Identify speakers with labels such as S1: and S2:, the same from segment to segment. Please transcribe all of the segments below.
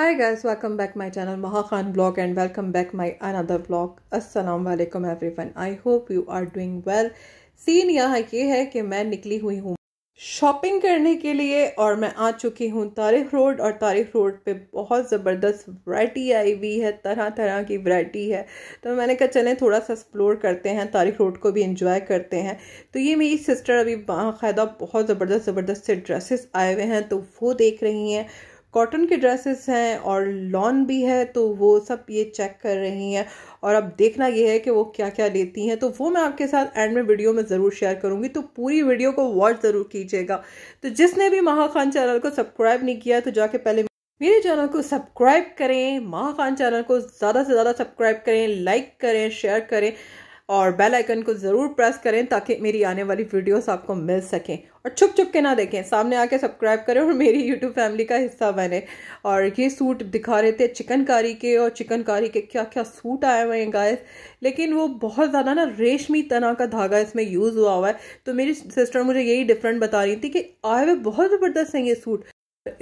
S1: Hi guys, welcome back my channel Maha Khan blog and welcome back my another vlog. Assalamu alaikum everyone. I hope you are doing well scene यहाँ ये है कि मैं निकली हुई हूँ शॉपिंग करने के लिए और मैं आ चुकी हूँ तारीख रोड और तारीख रोड पे बहुत ज़बरदस्त वरायटी आई हुई है तरह तरह की वरायटी है तो मैंने कहा चले थोड़ा सा एक्सप्लोर करते हैं तारिक रोड को भी इंजॉय करते हैं तो ये मेरी सिस्टर अभी बाकायदा बहुत ज़बरदस्त ज़बरदस्त से ड्रेसेस आए हुए हैं तो वो देख रही हैं कॉटन के ड्रेसेस हैं और लॉन भी है तो वो सब ये चेक कर रही हैं और अब देखना ये है कि वो क्या क्या लेती हैं तो वो मैं आपके साथ एंड में वीडियो में ज़रूर शेयर करूँगी तो पूरी वीडियो को वॉच ज़रूर कीजिएगा तो जिसने भी महा खान चैनल को सब्सक्राइब नहीं किया तो जाके पहले मेरे चैनल को सब्सक्राइब करें महा खान चैनल को ज़्यादा से ज़्यादा सब्सक्राइब करें लाइक करें शेयर करें और बेल आइकन को ज़रूर प्रेस करें ताकि मेरी आने वाली वीडियोस आपको मिल सकें और छुप छुप के ना देखें सामने आके सब्सक्राइब करें और मेरी यूट्यूब फैमिली का हिस्सा बने और ये सूट दिखा रहे थे चिकनकारी के और चिकनकारी के क्या क्या सूट आए हुए हैं गाइस लेकिन वो बहुत ज़्यादा ना रेशमी तना का धागा इसमें यूज़ हुआ हुआ है तो मेरी सिस्टर मुझे यही डिफरेंट बता रही थी कि आए हुए बहुत ज़बरदस्त हैं ये सूट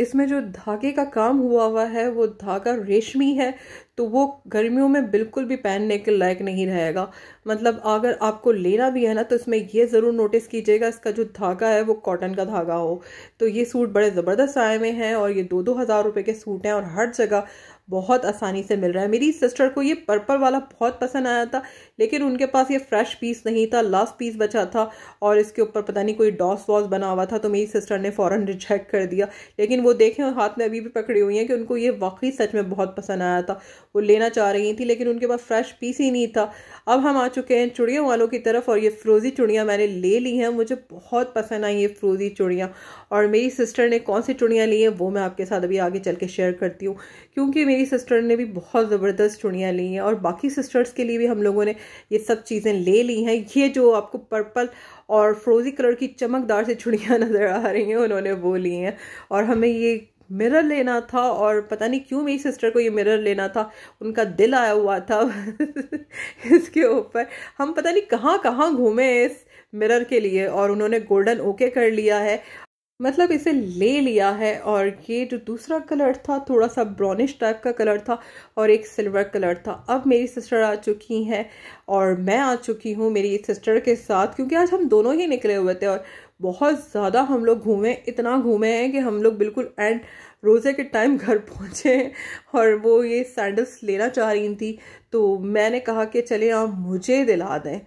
S1: इसमें जो धागे का काम हुआ हुआ है वो धागा रेशमी है तो वो गर्मियों में बिल्कुल भी पहनने के लायक नहीं रहेगा मतलब अगर आपको लेना भी है ना तो इसमें ये ज़रूर नोटिस कीजिएगा इसका जो धागा है वो कॉटन का धागा हो तो ये सूट बड़े ज़बरदस्त आए में हैं और ये दो दो हज़ार रुपये के सूट हैं और हर जगह बहुत आसानी से मिल रहा है मेरी सिस्टर को ये पर्पल वाला बहुत पसंद आया था लेकिन उनके पास ये फ्रेश पीस नहीं था लास्ट पीस बचा था और इसके ऊपर पता नहीं कोई डॉस वॉस बना हुआ था तो मेरी सिस्टर ने फ़ौरन रिजेक्ट कर दिया लेकिन वो देखें हाथ में अभी भी पकड़ी हुई हैं कि उनको ये वाकई सच में बहुत पसंद आया था वो लेना चाह रही थी लेकिन उनके पास फ्रेश पीस ही नहीं था अब हम आ चुके हैं चुड़ियों वालों की तरफ और ये फ्रोज़ी चुड़ियाँ मैंने ले ली हैं मुझे बहुत पसंद आई ये फ्रोज़ी चुड़ियाँ और मेरी सिस्टर ने कौन सी चुड़ियाँ ली हैं वो मैं आपके साथ अभी आगे चल के शेयर करती हूँ क्योंकि मेरी सिस्टर ने भी बहुत ज़बरदस्त चुड़ियाँ ली हैं और बाकी सिस्टर्स के लिए भी हम लोगों ने ये सब चीज़ें ले ली हैं ये जो आपको पर्पल और फ्रोज़ी कलर की चमकदार से चुड़ियाँ नज़र आ रही हैं उन्होंने वो ली हैं और हमें ये मिरर लेना था और पता नहीं क्यों मेरी सिस्टर को ये मिरर लेना था उनका दिल आया हुआ था इसके ऊपर हम पता नहीं कहाँ कहाँ घूमे इस मिरर के लिए और उन्होंने गोल्डन ओके कर लिया है मतलब इसे ले लिया है और ये जो दूसरा कलर था थोड़ा सा ब्राउनिश टाइप का कलर था और एक सिल्वर कलर था अब मेरी सिस्टर आ चुकी हैं और मैं आ चुकी हूँ मेरी सिस्टर के साथ क्योंकि आज हम दोनों ही निकले हुए थे और बहुत ज़्यादा हम लोग घूमे इतना घूमे हैं कि हम लोग बिल्कुल एंड रोज़े के टाइम घर पहुँचे और वो ये सैंडल्स लेना चाह रही थी तो मैंने कहा कि चले आप मुझे दिला दें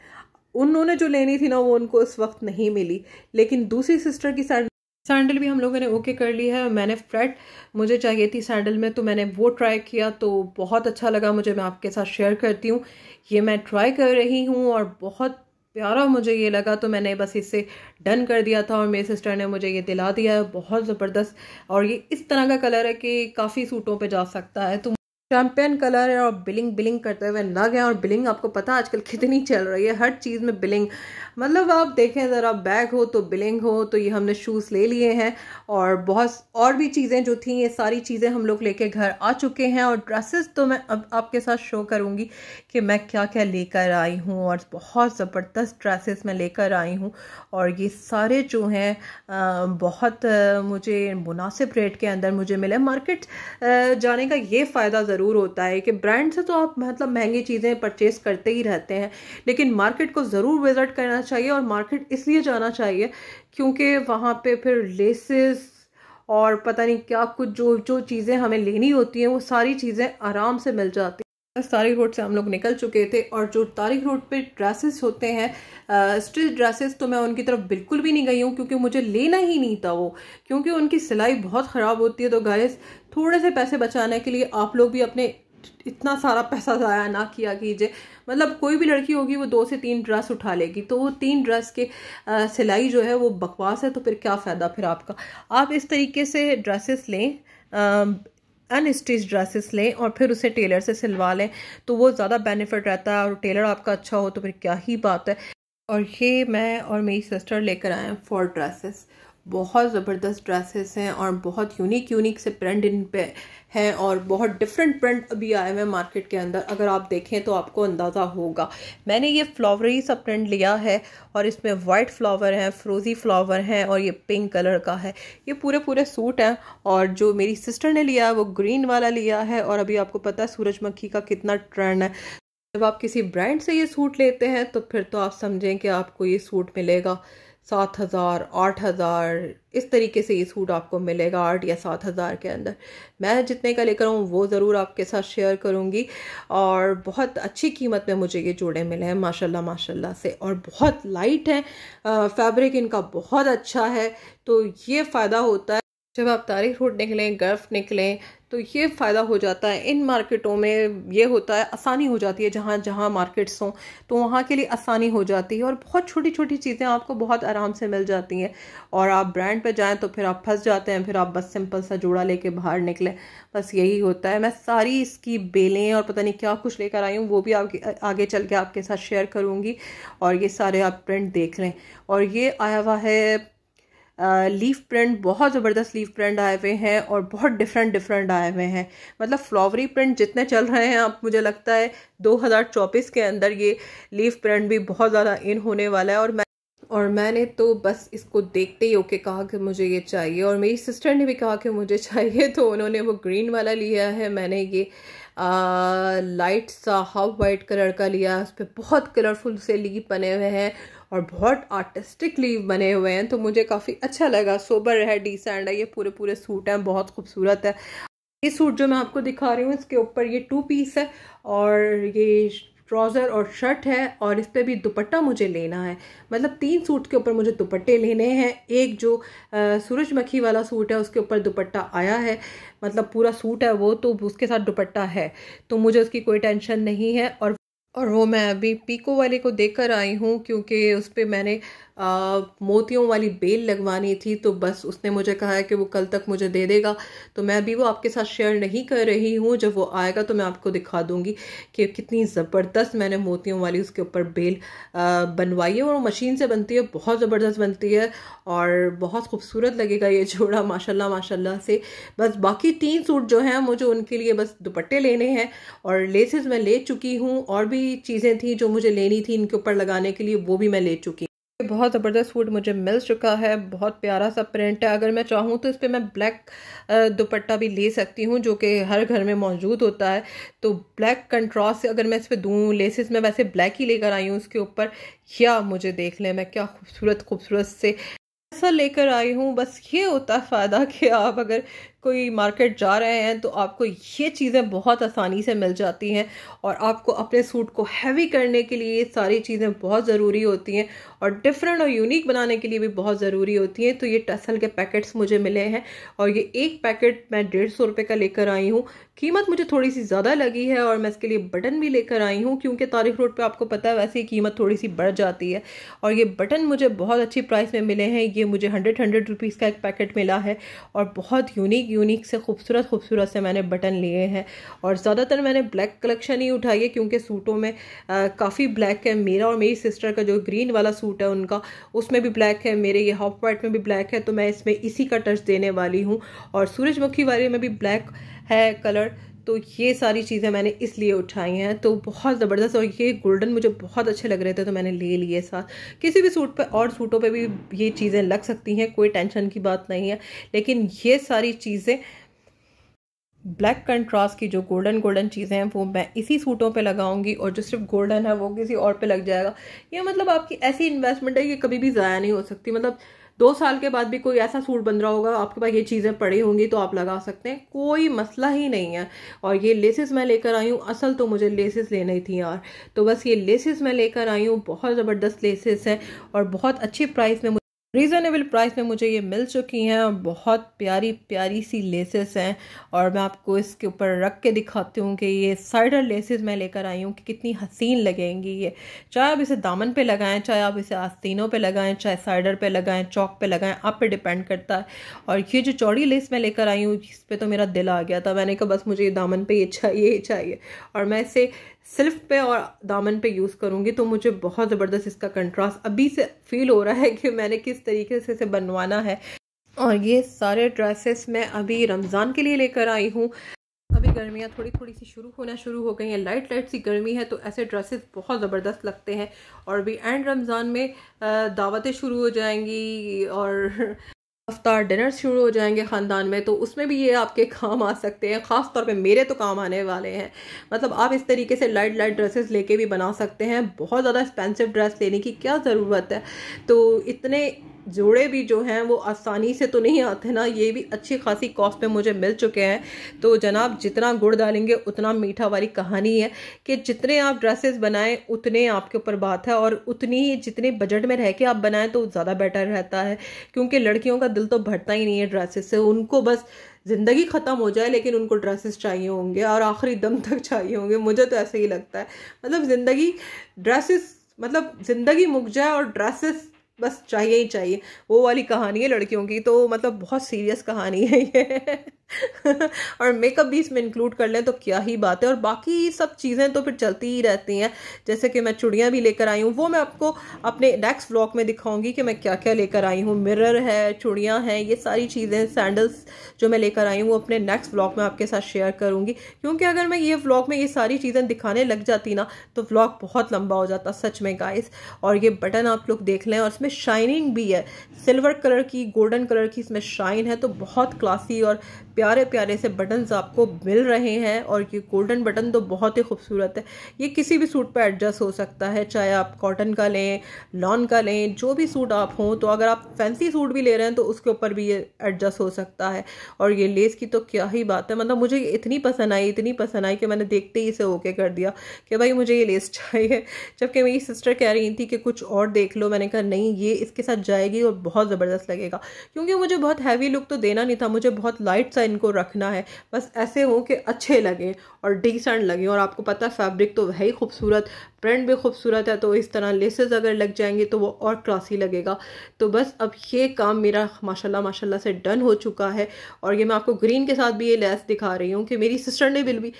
S1: उन्होंने जो लेनी थी ना वो उनको उस वक्त नहीं मिली लेकिन दूसरी सिस्टर की सैंडल सैंडल भी हम लोगों ने ओके कर ली है मैंने फ्रेट मुझे चाहिए थी सैंडल में तो मैंने वो ट्राई किया तो बहुत अच्छा लगा मुझे मैं आपके साथ शेयर करती हूँ ये मैं ट्राई कर रही हूँ और बहुत प्यारा मुझे ये लगा तो मैंने बस इसे डन कर दिया था और मेरे सिस्टर ने मुझे ये दिला दिया है बहुत ज़बरदस्त और ये इस तरह का कलर है कि काफ़ी सूटों पे जा सकता है तो चैम्पियन कलर है और बिलिंग बिलिंग करते हुए लग गए और बिलिंग आपको पता आजकल कितनी चल रही है हर चीज़ में बिलिंग मतलब आप देखें ज़रा बैग हो तो बिलिंग हो तो ये हमने शूज़ ले लिए हैं और बहुत और भी चीज़ें जो थी ये सारी चीज़ें हम लोग लेके घर आ चुके हैं और ड्रेसेस तो मैं अब आपके साथ शो करूँगी कि मैं क्या क्या लेकर आई हूँ और बहुत ज़बरदस्त ड्रेसेस मैं लेकर आई हूँ और ये सारे जो हैं बहुत मुझे मुनासिब रेट के अंदर मुझे मिले मार्केट जाने का ये फ़ायदा ज़रूर ज़रूर होता है कि ब्रांड से तो आप मतलब महंगी चीज़ें परचेस करते ही रहते हैं लेकिन मार्केट को ज़रूर विज़िट करना चाहिए और मार्केट इसलिए जाना चाहिए क्योंकि वहाँ पे फिर लेसेस और पता नहीं क्या कुछ जो जो चीज़ें हमें लेनी होती हैं वो सारी चीज़ें आराम से मिल जाती तारिक रोड से हम लोग निकल चुके थे और जो तारिक रोड पे ड्रेसेस होते हैं स्टिच ड्रेसेस तो मैं उनकी तरफ बिल्कुल भी नहीं गई हूँ क्योंकि मुझे लेना ही नहीं था वो क्योंकि उनकी सिलाई बहुत ख़राब होती है तो गाइस थोड़े से पैसे बचाने के लिए आप लोग भी अपने इतना सारा पैसा ज़ाया ना किया कीजिए मतलब कोई भी लड़की होगी वो दो से तीन ड्रेस उठा लेगी तो वो तीन ड्रेस के सिलाई जो है वो बकवास है तो फिर क्या फ़ायदा फिर आपका आप इस तरीके से ड्रेसेस लें अन स्टिच ड्रेसेस लें और फिर उसे टेलर से सिलवा लें तो वो ज़्यादा बेनिफिट रहता है और टेलर आपका अच्छा हो तो फिर क्या ही बात है और ये मैं और मेरी सिस्टर लेकर आए हैं फॉर ड्रेसेस बहुत ज़बरदस्त ड्रेसेस हैं और बहुत यूनिक यूनिक से प्रिंट इन पे हैं और बहुत डिफरेंट प्रिंट अभी आए हुए हैं मार्केट के अंदर अगर आप देखें तो आपको अंदाज़ा होगा मैंने ये फ्लावरी सा प्रिंट लिया है और इसमें वाइट फ्लावर हैं फ्रोज़ी फ्लावर हैं और ये पिंक कलर का है ये पूरे पूरे सूट हैं और जो मेरी सिस्टर ने लिया है वो ग्रीन वाला लिया है और अभी आपको पता है सूरजमक्खी का कितना ट्रेंड है जब आप किसी ब्रांड से ये सूट लेते हैं तो फिर तो आप समझें कि आपको ये सूट मिलेगा सात हज़ार आठ हज़ार इस तरीके से ये सूट आपको मिलेगा आठ या सात हज़ार के अंदर मैं जितने का लेकर हूँ वो ज़रूर आपके साथ शेयर करूँगी और बहुत अच्छी कीमत में मुझे ये जोड़े मिले हैं माशाल्लाह माशाल्लाह से और बहुत लाइट है फैब्रिक इनका बहुत अच्छा है तो ये फ़ायदा होता है जब आप तारीख रोड निकलें गर्फ निकलें तो ये फ़ायदा हो जाता है इन मार्केटों में ये होता है आसानी हो जाती है जहाँ जहाँ मार्केट्स हों तो वहाँ के लिए आसानी हो जाती है और बहुत छोटी छोटी चीज़ें आपको बहुत आराम से मिल जाती हैं और आप ब्रांड पे जाएं तो फिर आप फंस जाते हैं फिर आप बस सिंपल सा जोड़ा लेके बाहर निकलें बस यही होता है मैं सारी इसकी बेलें और पता नहीं क्या कुछ लेकर आई हूँ वो भी आगे आगे चल के आपके साथ शेयर करूँगी और ये सारे आप प्रिंट देख लें और ये आया हुआ है लीफ प्रिंट बहुत ज़बरदस्त लीफ प्रिंट आए हुए हैं और बहुत डिफरेंट डिफरेंट आए हुए हैं मतलब फ्लावरी प्रिंट जितने चल रहे हैं अब मुझे लगता है 2024 के अंदर ये लीफ प्रिंट भी बहुत ज़्यादा इन होने वाला है और मैं और मैंने तो बस इसको देखते ही ओके कहा कि मुझे ये चाहिए और मेरी सिस्टर ने भी कहा कि मुझे चाहिए तो उन्होंने वो ग्रीन वाला लिया है मैंने ये लाइट सा हाफ वाइट कलर का लिया उस पर बहुत कलरफुल से लीव बने हुए हैं और बहुत आर्टिस्टिक लीव बने हुए हैं तो मुझे काफ़ी अच्छा लगा सोबर है डिसेंट है ये पूरे पूरे सूट हैं बहुत खूबसूरत है ये सूट जो मैं आपको दिखा रही हूँ इसके ऊपर ये टू पीस है और ये ट्राउज़र और शर्ट है और इस पर भी दुपट्टा मुझे लेना है मतलब तीन सूट के ऊपर मुझे दुपट्टे लेने हैं एक जो सूरजमुखी वाला सूट है उसके ऊपर दुपट्टा आया है मतलब पूरा सूट है वो तो उसके साथ दुपट्टा है तो मुझे उसकी कोई टेंशन नहीं है और और वो मैं अभी पीको वाले को देख कर आई हूँ क्योंकि उस पर मैंने मोतियों वाली बेल लगवानी थी तो बस उसने मुझे कहा है कि वो कल तक मुझे दे देगा तो मैं अभी वो आपके साथ शेयर नहीं कर रही हूँ जब वो आएगा तो मैं आपको दिखा दूँगी कि कितनी ज़बरदस्त मैंने मोतियों वाली उसके ऊपर बेल बनवाई है और वो मशीन से बनती है बहुत ज़बरदस्त बनती है और बहुत खूबसूरत लगेगा ये जोड़ा माशाला माशाला से बस बाकी तीन सूट जो हैं मुझे उनके लिए बस दुपट्टे लेने हैं और लेसेस मैं ले चुकी हूँ और भी चीज़ें थी जो मुझे लेनी थी इनके ऊपर लगाने के लिए वो भी मैं ले चुकी बहुत ज़बरदस्त सूट मुझे मिल चुका है बहुत प्यारा सा प्रिंट है अगर मैं चाहूँ तो इस पर मैं ब्लैक दुपट्टा भी ले सकती हूँ जो कि हर घर में मौजूद होता है तो ब्लैक कंट्रास्ट अगर मैं इस पर दूँ लेसेस में वैसे ब्लैक ही लेकर आई हूँ उसके ऊपर या मुझे देख लें मैं क्या खूबसूरत खूबसूरत से ऐसा लेकर आई हूँ बस ये होता फ़ायदा कि आप अगर कोई मार्केट जा रहे हैं तो आपको ये चीज़ें बहुत आसानी से मिल जाती हैं और आपको अपने सूट को हैवी करने के लिए ये सारी चीज़ें बहुत ज़रूरी होती हैं और डिफरेंट और यूनिक बनाने के लिए भी बहुत ज़रूरी होती हैं तो ये टसल के पैकेट्स मुझे मिले हैं और ये एक पैकेट मैं डेढ़ सौ रुपये का लेकर आई हूँ कीमत मुझे थोड़ी सी ज़्यादा लगी है और मैं इसके लिए बटन भी लेकर आई हूँ क्योंकि तारीफ रोड पर आपको पता है वैसे ही कीमत थोड़ी सी बढ़ जाती है और ये बटन मुझे बहुत अच्छी प्राइस में मिले हैं ये मुझे हंड्रेड हंड्रेड रुपीज़ का एक पैकेट मिला है और बहुत यूनिक यूनिक से खूबसूरत खूबसूरत से मैंने बटन लिए हैं और ज़्यादातर मैंने ब्लैक कलेक्शन ही उठाई है क्योंकि सूटों में काफ़ी ब्लैक है मेरा और मेरी सिस्टर का जो ग्रीन वाला सूट है उनका उसमें भी ब्लैक है मेरे ये हाफ वाइट में भी ब्लैक है तो मैं इसमें इसी का टच देने वाली हूँ और सूरजमुखी वाले में भी ब्लैक है कलर तो ये सारी चीज़ें मैंने इसलिए उठाई हैं तो बहुत ज़बरदस्त और ये गोल्डन मुझे बहुत अच्छे लग रहे थे तो मैंने ले लिए साथ किसी भी सूट पे और सूटों पे भी ये चीज़ें लग सकती हैं कोई टेंशन की बात नहीं है लेकिन ये सारी चीज़ें ब्लैक कंट्रास्ट की जो गोल्डन गोल्डन चीज़ें हैं वो मैं इसी सूटों पे लगाऊंगी और जो सिर्फ गोल्डन है वो किसी और पे लग जाएगा ये मतलब आपकी ऐसी इन्वेस्टमेंट है ये कभी भी ज़ाया नहीं हो सकती मतलब दो साल के बाद भी कोई ऐसा सूट बन रहा होगा आपके पास ये चीज़ें पड़ी होंगी तो आप लगा सकते हैं कोई मसला ही नहीं है और ये लेसेस मैं लेकर आई हूँ असल तो मुझे लेसेस लेनी थी यार तो बस ये लेसेस मैं लेकर आई हूँ बहुत ज़बरदस्त लेसेस हैं और बहुत अच्छे प्राइस में रीज़नेबल प्राइस में मुझे ये मिल चुकी हैं और बहुत प्यारी प्यारी सी लेसेस हैं और मैं आपको इसके ऊपर रख के दिखाती हूँ कि ये साइडर लेसेस मैं लेकर आई हूँ कि कितनी हसीन लगेंगी ये चाहे आप इसे दामन पे लगाएं चाहे आप इसे आस्तीनों पे लगाएं चाहे साइडर पे लगाएं चौक पे लगाएं आप पे डिपेंड करता है और ये जो चौड़ी लेस मैं लेकर आई हूँ इस पर तो मेरा दिल आ गया था मैंने कहा बस मुझे ये दामन पर ये चाहिए ही चाहिए और मैं इसे सिल्फ पे और दामन पे यूज़ करूँगी तो मुझे बहुत ज़बरदस्त इसका कंट्रास्ट अभी से फील हो रहा है कि मैंने किस तरीके से इसे बनवाना है और ये सारे ड्रेसेस मैं अभी रमज़ान के लिए लेकर आई हूँ अभी गर्मियाँ थोड़ी थोड़ी सी शुरू होना शुरू हो गई हैं लाइट लाइट सी गर्मी है तो ऐसे ड्रेसेस बहुत ज़बरदस्त लगते हैं और अभी एंड रमज़ान में दावतें शुरू हो जाएंगी और अफ्तार डिनर शुरू हो जाएंगे ख़ानदान में तो उसमें भी ये आपके काम आ सकते हैं ख़ास तौर पे मेरे तो काम आने वाले हैं मतलब आप इस तरीके से लाइट लाइट ड्रेसेस लेके भी बना सकते हैं बहुत ज़्यादा एक्सपेंसिव ड्रेस लेने की क्या ज़रूरत है तो इतने जोड़े भी जो हैं वो आसानी से तो नहीं आते ना ये भी अच्छी खासी कॉस्ट में मुझे मिल चुके हैं तो जनाब जितना गुड़ डालेंगे उतना मीठा वाली कहानी है कि जितने आप ड्रेसेस बनाएं उतने आपके ऊपर बात है और उतनी ही जितने बजट में रह के आप बनाएं तो ज़्यादा बेटर रहता है क्योंकि लड़कियों का दिल तो भरता ही नहीं है ड्रेसेस से उनको बस ज़िंदगी ख़त्म हो जाए लेकिन उनको ड्रेसेस चाहिए होंगे और आखिरी दम तक चाहिए होंगे मुझे तो ऐसे ही लगता है मतलब ज़िंदगी ड्रेसेस मतलब ज़िंदगी मुक जाए और ड्रेसेस बस चाहिए ही चाहिए वो वाली कहानी है लड़कियों की तो मतलब बहुत सीरियस कहानी है ये और मेकअप भी इसमें इंक्लूड कर लें तो क्या ही बात है और बाकी सब चीज़ें तो फिर चलती ही रहती हैं जैसे कि मैं चुड़ियाँ भी लेकर आई हूँ वो मैं आपको अपने नेक्स्ट व्लॉग में दिखाऊंगी कि मैं क्या क्या लेकर आई हूँ मिरर है चुड़ियाँ हैं ये सारी चीज़ें सैंडल्स जो मैं लेकर आई हूँ वो अपने नेक्स्ट व्लॉग में आपके साथ शेयर करूँगी क्योंकि अगर मैं ये व्लॉग में ये सारी चीज़ें दिखाने लग जाती ना तो व्लॉग बहुत लंबा हो जाता सच में गाइस और ये बटन आप लोग देख लें और इसमें शाइनिंग भी है सिल्वर कलर की गोल्डन कलर की इसमें शाइन है तो बहुत क्लासी और प्यारे प्यारे से बटन्स आपको मिल रहे हैं और ये गोल्डन बटन तो बहुत ही खूबसूरत है ये किसी भी सूट पर एडजस्ट हो सकता है चाहे आप कॉटन का लें लॉन का लें जो भी सूट आप हों तो अगर आप फैंसी सूट भी ले रहे हैं तो उसके ऊपर भी ये एडजस्ट हो सकता है और ये लेस की तो क्या ही बात है मतलब मुझे इतनी पसंद आई इतनी पसंद आई कि मैंने देखते ही इसे ओके कर दिया कि भाई मुझे ये लेस चाहिए जबकि मेरी सिस्टर कह रही थी कि कुछ और देख लो मैंने कहा नहीं ये इसके साथ जाएगी और बहुत ज़बरदस्त लगेगा क्योंकि मुझे बहुत हैवी लुक तो देना नहीं था मुझे बहुत लाइट सा इनको रखना है बस ऐसे हों कि अच्छे लगें और डिसेंट लगें और आपको पता फैब्रिक तो वही खूबसूरत प्रिंट भी खूबसूरत है तो इस तरह लेसेस अगर लग जाएंगे तो वो और क्लासी लगेगा तो बस अब ये काम मेरा माशाल्लाह माशाल्लाह से डन हो चुका है और ये मैं आपको ग्रीन के साथ भी ये लेस दिखा रही हूँ कि मेरी सिस्टर ने बिल भी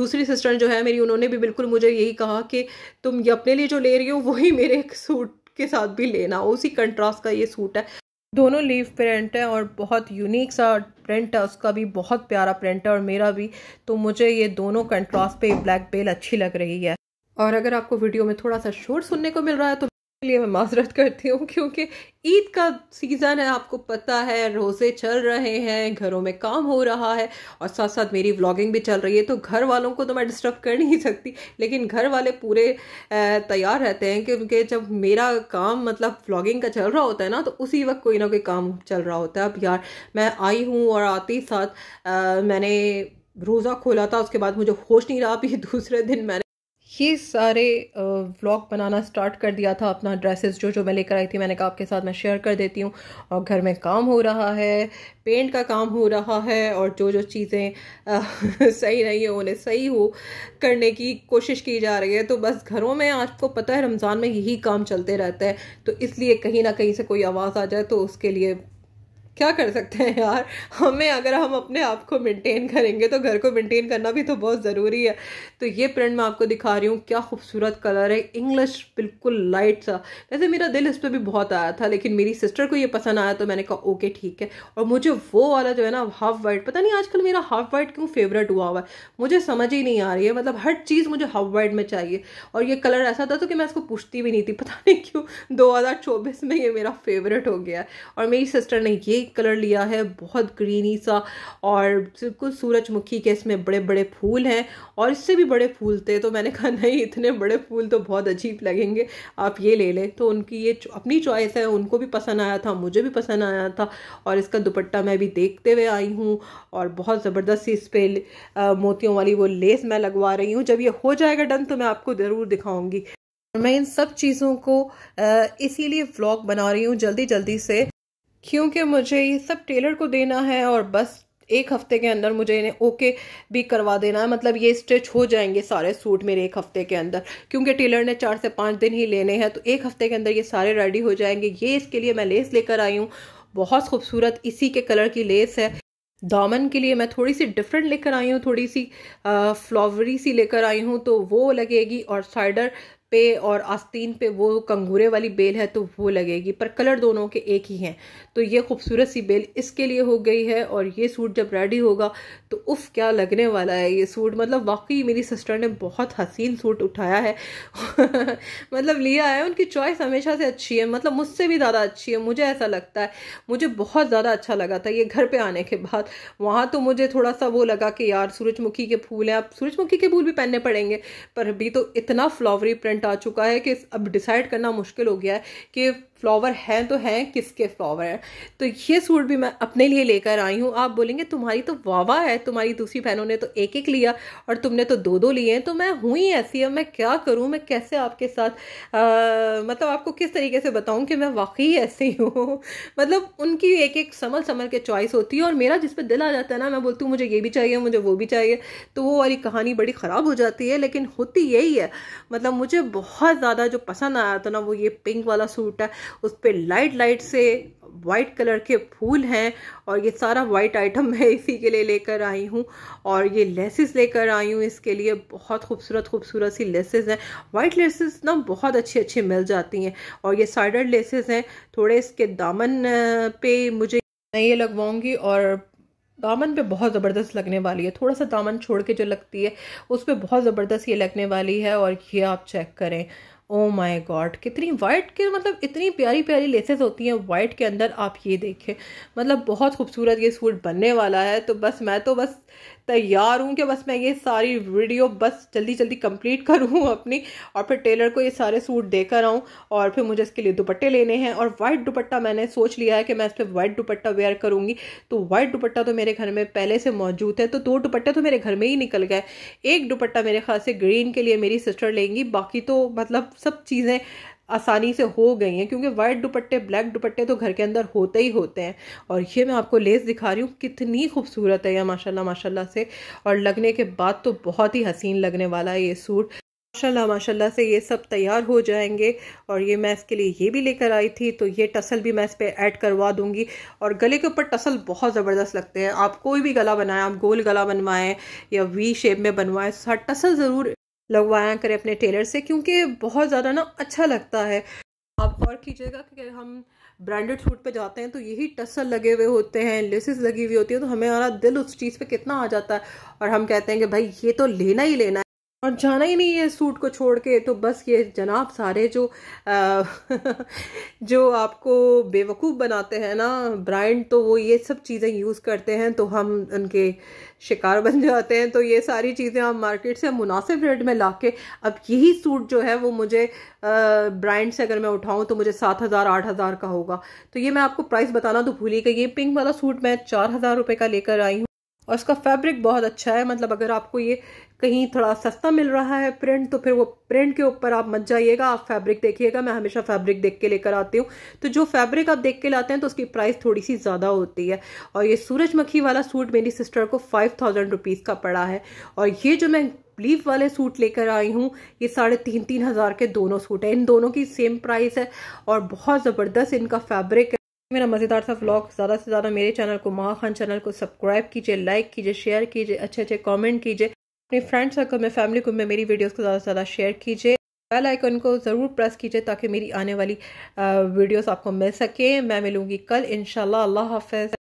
S1: दूसरी सिस्टर जो है मेरी उन्होंने भी बिल्कुल मुझे यही कहा कि तुम ये अपने लिए जो ले रही हो वही मेरे सूट के साथ भी लेना उसी कंट्रास्ट का ये सूट है दोनों लीव प्रिंट है और बहुत यूनिक सा प्रिंट है उसका भी बहुत प्यारा प्रिंट है और मेरा भी तो मुझे ये दोनों कंट्रास्ट पे ब्लैक बेल अच्छी लग रही है और अगर आपको वीडियो में थोड़ा सा शोर सुनने को मिल रहा है तो लिए मैं माजरत करती हूँ क्योंकि ईद का सीज़न है आपको पता है रोज़े चल रहे हैं घरों में काम हो रहा है और साथ साथ मेरी व्लॉगिंग भी चल रही है तो घर वालों को तो मैं डिस्टर्ब कर नहीं सकती लेकिन घर वाले पूरे तैयार रहते हैं क्योंकि जब मेरा काम मतलब व्लॉगिंग का चल रहा होता है ना तो उसी वक्त कोई ना कोई काम चल रहा होता है अब यार मैं आई हूँ और आते ही साथ आ, मैंने रोज़ा खोला था उसके बाद मुझे होश नहीं रहा अभी दूसरे दिन मैंने ये सारे व्लॉग बनाना स्टार्ट कर दिया था अपना ड्रेसेस जो जो मैं लेकर आई थी मैंने कहा आपके साथ मैं शेयर कर देती हूँ और घर में काम हो रहा है पेंट का काम हो रहा है और जो जो चीज़ें सही नहीं है उन्हें सही हो करने की कोशिश की जा रही है तो बस घरों में आपको पता है रमज़ान में यही काम चलते रहता है तो इसलिए कहीं ना कहीं से कोई आवाज़ आ जाए तो उसके लिए क्या कर सकते हैं यार हमें अगर हम अपने आप को मेंटेन करेंगे तो घर को मेंटेन करना भी तो बहुत ज़रूरी है तो ये प्रिंट मैं आपको दिखा रही हूँ क्या खूबसूरत कलर है इंग्लिश बिल्कुल लाइट सा वैसे मेरा दिल इस पर भी बहुत आया था लेकिन मेरी सिस्टर को ये पसंद आया तो मैंने कहा ओके ठीक है और मुझे वो वाला जो है ना हाफ वाइट पता नहीं आजकल मेरा हाफ वाइट क्यों फेवरेट हुआ हुआ है मुझे समझ ही नहीं आ रही है मतलब हर चीज़ मुझे हाफ वाइट में चाहिए और ये कलर ऐसा था तो कि मैं इसको पूछती भी नहीं थी पता नहीं क्यों दो में ये मेरा फेवरेट हो गया और मेरी सिस्टर ने ये एक कलर लिया है बहुत ग्रीनी सा और बिल्कुल सूरजमुखी के इसमें बड़े बड़े फूल हैं और इससे भी बड़े फूल थे तो मैंने कहा नहीं इतने बड़े फूल तो बहुत अजीब लगेंगे आप ये ले लें तो उनकी ये अपनी चॉइस है उनको भी पसंद आया था मुझे भी पसंद आया था और इसका दुपट्टा मैं भी देखते हुए आई हूँ और बहुत ज़बरदस्त इस पर मोतियों वाली वो लेस मैं लगवा रही हूँ जब ये हो जाएगा डन तो मैं आपको ज़रूर दिखाऊंगी मैं इन सब चीज़ों को इसीलिए व्लॉग बना रही हूँ जल्दी जल्दी से क्योंकि मुझे ये सब टेलर को देना है और बस एक हफ्ते के अंदर मुझे इन्हें ओके भी करवा देना है मतलब ये स्टिच हो जाएंगे सारे सूट मेरे एक हफ्ते के अंदर क्योंकि टेलर ने चार से पाँच दिन ही लेने हैं तो एक हफ्ते के अंदर ये सारे रेडी हो जाएंगे ये इसके लिए मैं लेस लेकर आई हूँ बहुत खूबसूरत इसी के कलर की लेस है दामन के लिए मैं थोड़ी सी डिफरेंट लेकर आई हूँ थोड़ी सी फ्लावरी सी लेकर आई हूँ तो वो लगेगी और साइडर पे और आस्तीन पे वो कंगूरे वाली बेल है तो वो लगेगी पर कलर दोनों के एक ही हैं तो ये खूबसूरत सी बेल इसके लिए हो गई है और ये सूट जब रेडी होगा तो उफ़ क्या लगने वाला है ये सूट मतलब वाकई मेरी सिस्टर ने बहुत हसीन सूट उठाया है मतलब लिया है उनकी चॉइस हमेशा से अच्छी है मतलब मुझसे भी ज़्यादा अच्छी है मुझे ऐसा लगता है मुझे बहुत ज़्यादा अच्छा लगा था ये घर पर आने के बाद वहाँ तो मुझे थोड़ा सा वो लगा कि यार सूरजमुखी के फूल हैं आप सूरजमुखी के फूल भी पहनने पड़ेंगे पर अभी तो इतना फ्लावरी प्रिंट आ चुका है कि अब डिसाइड करना मुश्किल हो गया है कि फ्लावर हैं तो हैं किसके फ्लावर हैं तो ये सूट भी मैं अपने लिए लेकर आई हूँ आप बोलेंगे तुम्हारी तो वाह है तुम्हारी दूसरी बहनों ने तो एक एक लिया और तुमने तो दो दो लिए हैं तो मैं हूँ ही ऐसी अब मैं क्या करूँ मैं कैसे आपके साथ आ, मतलब आपको किस तरीके से बताऊँ कि मैं वाकई ऐसी हूँ मतलब उनकी एक एक समल संभल के चॉइस होती है और मेरा जिस पर दिल आ जाता है ना मैं बोलती हूँ मुझे ये भी चाहिए मुझे वो भी चाहिए तो वो वाली कहानी बड़ी ख़राब हो जाती है लेकिन होती यही है मतलब मुझे बहुत ज़्यादा जो पसंद आया था ना वो ये पिंक वाला सूट है उस पर लाइट लाइट से वाइट कलर के फूल हैं और ये सारा वाइट आइटम मैं इसी के लिए लेकर आई हूँ और ये लेसेस लेकर आई हूँ इसके लिए बहुत खूबसूरत खूबसूरत सी लेसेस हैं वाइट लेसेस ना बहुत अच्छी अच्छी मिल जाती हैं और ये साइडर लेसेस हैं थोड़े इसके दामन पे मुझे मैं ये लगवाऊंगी और दामन पे बहुत ज़बरदस्त लगने वाली है थोड़ा सा दामन छोड़ के जो लगती है उस पर बहुत ज़बरदस्त ये लगने वाली है और ये आप चेक करें ओ माय गॉड कितनी वाइट के मतलब इतनी प्यारी प्यारी लेसेस होती हैं वाइट के अंदर आप ये देखें मतलब बहुत खूबसूरत ये सूट बनने वाला है तो बस मैं तो बस तैयार हूँ कि बस मैं ये सारी वीडियो बस जल्दी जल्दी कंप्लीट करूँ अपनी और फिर टेलर को ये सारे सूट देकर आऊँ और फिर मुझे इसके लिए दुपट्टे लेने हैं और वाइट दुपट्टा मैंने सोच लिया है कि मैं इस पर वाइट दुपट्टा वेयर करूँगी तो वाइट दुपट्टा तो मेरे घर में पहले से मौजूद है तो दो दुपट्टे तो मेरे घर में ही निकल गए एक दुपट्टा मेरे ख्याल से ग्रीन के लिए मेरी सिस्टर लेंगी बाकी तो मतलब सब चीज़ें आसानी से हो गई हैं क्योंकि वाइट दुपट्टे ब्लैक दुपट्टे तो घर के अंदर होते ही होते हैं और ये मैं आपको लेस दिखा रही हूँ कितनी खूबसूरत है यह माशाल्लाह माशाल्लाह से और लगने के बाद तो बहुत ही हसीन लगने वाला है ये सूट माशाल्लाह माशाल्लाह से ये सब तैयार हो जाएंगे और ये मैं इसके लिए ये भी लेकर आई थी तो ये टसल भी मैं इस पर ऐड करवा दूंगी और गले के ऊपर टसल बहुत ज़बरदस्त लगते हैं आप कोई भी गला बनाएं आप गोल गला बनवाएं या वी शेप में बनवाएं टसल ज़रूर लगवाया करें अपने टेलर से क्योंकि बहुत ज़्यादा ना अच्छा लगता है आप और कीजिएगा कि हम ब्रांडेड सूट पे जाते हैं तो यही टसल लगे हुए होते हैं लेसेस लगी हुई होती है तो हमें हमारा दिल उस चीज़ पे कितना आ जाता है और हम कहते हैं कि भाई ये तो लेना ही लेना और जाना ही नहीं है सूट को छोड़ के तो बस ये जनाब सारे जो आ, जो आपको बेवकूफ़ बनाते हैं ना ब्रांड तो वो ये सब चीज़ें यूज़ करते हैं तो हम उनके शिकार बन जाते हैं तो ये सारी चीज़ें हम मार्केट से मुनासिब रेट में ला के अब यही सूट जो है वो मुझे ब्रांड से अगर मैं उठाऊँ तो मुझे सात हज़ार आठ हज़ार का होगा तो ये मैं आपको प्राइस बताना तो भूल ही गई ये पिंक वाला सूट मैं चार हज़ार रुपये का लेकर आई हूँ और इसका फैब्रिक बहुत अच्छा है मतलब अगर आपको ये कहीं थोड़ा सस्ता मिल रहा है प्रिंट तो फिर वो प्रिंट के ऊपर आप मत जाइएगा आप फैब्रिक देखिएगा मैं हमेशा फैब्रिक देख के लेकर आती हूँ तो जो फैब्रिक आप देख के लाते हैं तो उसकी प्राइस थोड़ी सी ज़्यादा होती है और ये सूरजमुखी वाला सूट मेरी सिस्टर को फाइव थाउजेंड रुपीज़ का पड़ा है और ये जो मैं ब्लीव वाले सूट लेकर आई हूँ ये साढ़े तीन तीन हज़ार के दोनों सूट हैं इन दोनों की सेम प्राइस है और बहुत ज़बरदस्त इनका फैब्रिक है मेरा मज़ेदार सा व्लॉग ज़्यादा से ज़्यादा मेरे चैनल को महा खान चैनल को सब्सक्राइब कीजिए लाइक कीजिए शेयर कीजिए अच्छे अच्छे कमेंट कीजिए अपनी फ्रेंड सर्कल में फैमिली को में मेरी वीडियोस को ज़्यादा से ज़्यादा शेयर कीजिए बेल आइकन को ज़रूर प्रेस कीजिए ताकि मेरी आने वाली वीडियोस आपको मिल सके मैं मिलूँगी कल इन अल्लाह हाफ